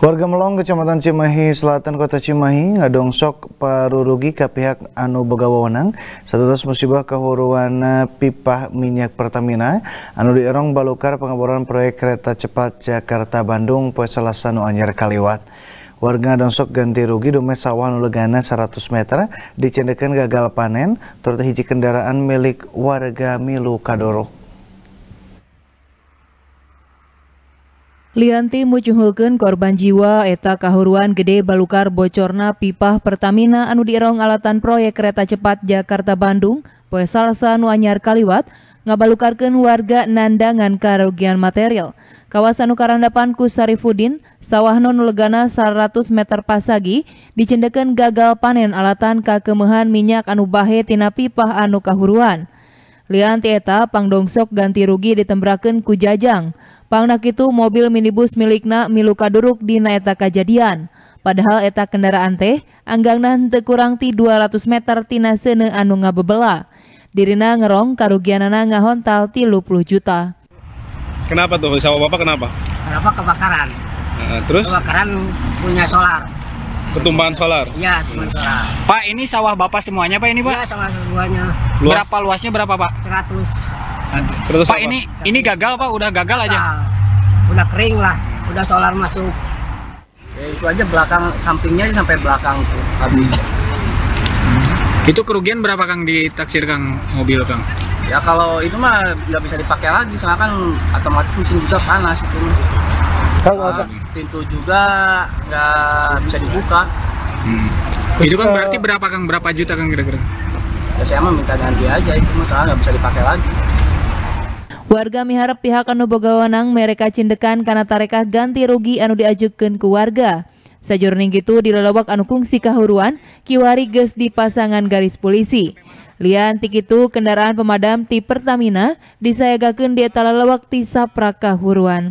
Warga Melong, Kecamatan Cimahi Selatan, Kota Cimahi, ngadongsok parurugi ke pihak anu begawawenang satutas musibah kehuruan pipa minyak Pertamina anu dierong balukar pengaboran proyek kereta cepat Jakarta Bandung poe Selasa nu anyar kaliwat. Warga ngadongsok ganti rugi domes sawah anu legana 100 meter dicendekan gagal panen turut hiji kendaraan milik warga Milu Kadoro. Lianti mucunghulkeun korban jiwa eta kahuruan gede balukar bocorna pipah Pertamina anu dirong alatan proyek kereta cepat Jakarta Bandung poe Salasa nuanyar kaliwat ngabalukarkeun warga nandangan karugian material. Kawasan Ukarandapan ku Sarifudin, sawah legana 100 meter pasagi dicendekeun gagal panen alatan kakemehan minyak anu bahe tina pipah anu kahuruan. Lianti eta pangdongsok ganti rugi ditembrakan ku Jajang. Pangnak itu mobil minibus milikna miluka duruk di naeta kajadian. Padahal eta kendaraan teh anggang nante kurang ti 200 meter tina sene anu ngabebela. Dirina ngerong karugianana ngahontal puluh juta. Kenapa tuh? Sama Bapak kenapa? Kenapa kebakaran? Nah, terus? Kebakaran punya solar ketumpahan solar. Iya, solar. Pak, ini sawah Bapak semuanya, Pak ini, Pak? Iya, sawah semuanya. Luas? Berapa luasnya berapa, Pak? 100. 100 Pak, apa? ini ini gagal, Pak. Udah gagal aja. udah kering lah. Udah solar masuk. Ya, itu aja belakang sampingnya sampai belakang tuh habis. Itu kerugian berapa Kang ditaksir Kang mobil Kang? Ya kalau itu mah nggak bisa dipakai lagi soalnya kan otomatis mesin juga panas itu pintu juga nggak bisa dibuka hmm. itu kan berarti berapa kang berapa juta kang kira-kira ya saya mau minta ganti aja itu mah nggak bisa dipakai lagi Warga miharap pihak anu bogawanang mereka cindekan karena tarekah ganti rugi anu diajukan ke warga. Sajurning gitu di lelobak anu kungsi kahuruan, kiwari ges di pasangan garis polisi. Lian tik itu kendaraan pemadam ti Pertamina disayagakan di etala lelobak tisa prakahuruan.